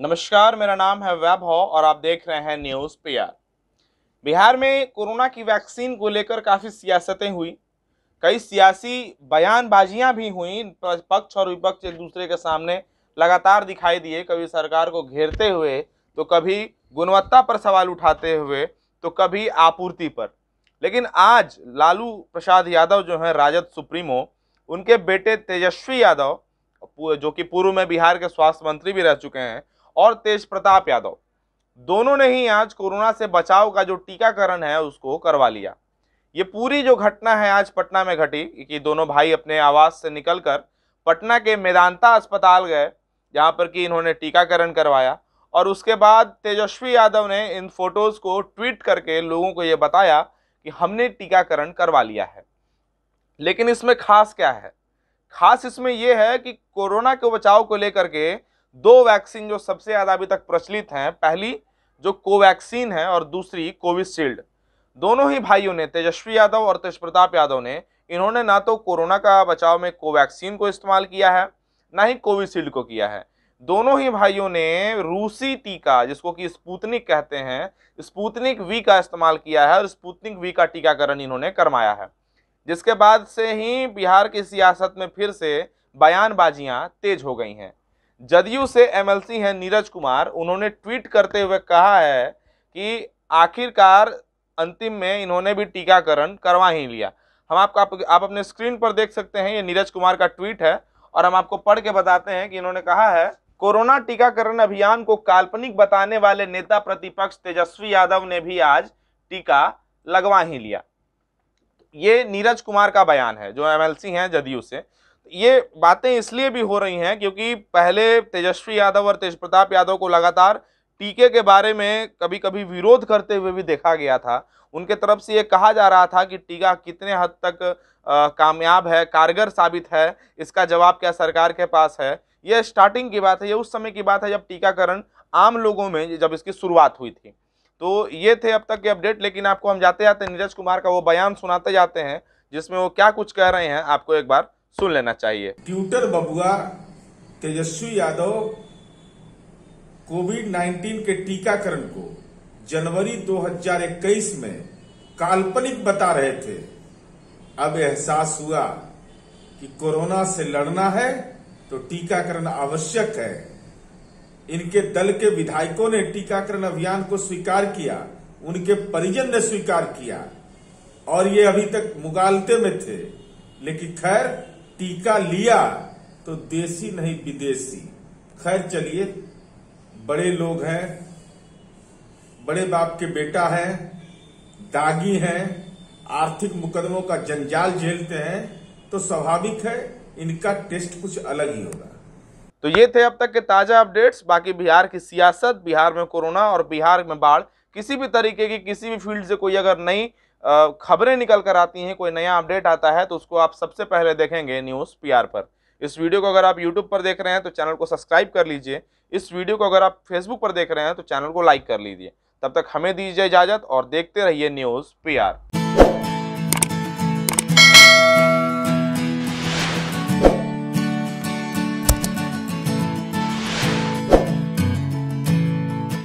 नमस्कार मेरा नाम है वैभव और आप देख रहे हैं न्यूज़ पीआर बिहार में कोरोना की वैक्सीन को लेकर काफ़ी सियासतें हुई कई सियासी बयानबाजियां भी हुई पक्ष और विपक्ष एक दूसरे के सामने लगातार दिखाई दिए कभी सरकार को घेरते हुए तो कभी गुणवत्ता पर सवाल उठाते हुए तो कभी आपूर्ति पर लेकिन आज लालू प्रसाद यादव जो हैं राजद सुप्रीमो उनके बेटे तेजस्वी यादव जो कि पूर्व में बिहार के स्वास्थ्य मंत्री भी रह चुके हैं और तेज प्रताप यादव दोनों ने ही आज कोरोना से बचाव का जो टीकाकरण है उसको करवा लिया ये पूरी जो घटना है आज पटना में घटी कि दोनों भाई अपने आवास से निकलकर पटना के मेदांता अस्पताल गए जहाँ पर कि इन्होंने टीकाकरण करवाया और उसके बाद तेजस्वी यादव ने इन फोटोज़ को ट्वीट करके लोगों को ये बताया कि हमने टीकाकरण करवा लिया है लेकिन इसमें खास क्या है खास इसमें यह है कि कोरोना के बचाव को लेकर के दो वैक्सीन जो सबसे ज़्यादा अभी तक प्रचलित हैं पहली जो कोवैक्सीन है और दूसरी कोविशील्ड दोनों ही भाइयों ने तेजस्वी यादव और तेज प्रताप यादव ने इन्होंने ना तो कोरोना का बचाव में कोवैक्सीन को इस्तेमाल किया है ना ही कोविशील्ड को किया है दोनों ही भाइयों ने रूसी टीका जिसको कि स्पूतनिक कहते हैं स्पूतनिक वी का इस्तेमाल किया है और स्पूतनिक वी का टीकाकरण इन्होंने करवाया है जिसके बाद से ही बिहार की सियासत में फिर से बयानबाजियां तेज हो गई हैं जदयू से एमएलसी हैं नीरज कुमार उन्होंने ट्वीट करते हुए कहा है कि आखिरकार अंतिम में इन्होंने भी टीकाकरण करवा ही लिया हम आपको आप, आप अपने स्क्रीन पर देख सकते हैं ये नीरज कुमार का ट्वीट है और हम आपको पढ़ के बताते हैं कि इन्होंने कहा है कोरोना टीकाकरण अभियान को काल्पनिक बताने वाले नेता प्रतिपक्ष तेजस्वी यादव ने भी आज टीका लगवा ही लिया ये नीरज कुमार का बयान है जो एमएलसी हैं जदयू से ये बातें इसलिए भी हो रही हैं क्योंकि पहले तेजस्वी यादव और तेज प्रताप यादव को लगातार टीके के बारे में कभी कभी विरोध करते हुए भी देखा गया था उनके तरफ से ये कहा जा रहा था कि टीका कितने हद तक कामयाब है कारगर साबित है इसका जवाब क्या सरकार के पास है यह स्टार्टिंग की बात है यह उस समय की बात है जब टीकाकरण आम लोगों में जब इसकी शुरुआत हुई थी तो ये थे अब तक के अपडेट लेकिन आपको हम जाते जाते नीरज कुमार का वो बयान सुनाते जाते हैं जिसमें वो क्या कुछ कह रहे हैं आपको एक बार सुन लेना चाहिए ट्यूटर बबुआ तेजस्वी यादव कोविड 19 के टीकाकरण को जनवरी 2021 में काल्पनिक बता रहे थे अब एहसास हुआ कि कोरोना से लड़ना है तो टीकाकरण आवश्यक है इनके दल के विधायकों ने टीकाकरण अभियान को स्वीकार किया उनके परिजन ने स्वीकार किया और ये अभी तक मुगालते में थे लेकिन खैर टीका लिया तो देसी नहीं विदेशी खैर चलिए बड़े लोग हैं बड़े बाप के बेटा है दागी हैं आर्थिक मुकदमों का जंजाल झेलते हैं तो स्वाभाविक है इनका टेस्ट कुछ अलग ही होगा तो ये थे अब तक के ताज़ा अपडेट्स बाकी बिहार की सियासत बिहार में कोरोना और बिहार में बाढ़ किसी भी तरीके की किसी भी फील्ड से कोई अगर नई खबरें निकल कर आती हैं कोई नया अपडेट आता है तो उसको आप सबसे पहले देखेंगे न्यूज़ पीआर पर इस वीडियो को अगर आप यूट्यूब पर देख रहे हैं तो चैनल को सब्सक्राइब कर लीजिए इस वीडियो को अगर आप फेसबुक पर देख रहे हैं तो चैनल को लाइक कर लीजिए तब तक हमें दीजिए इजाज़त और देखते रहिए न्यूज़ पी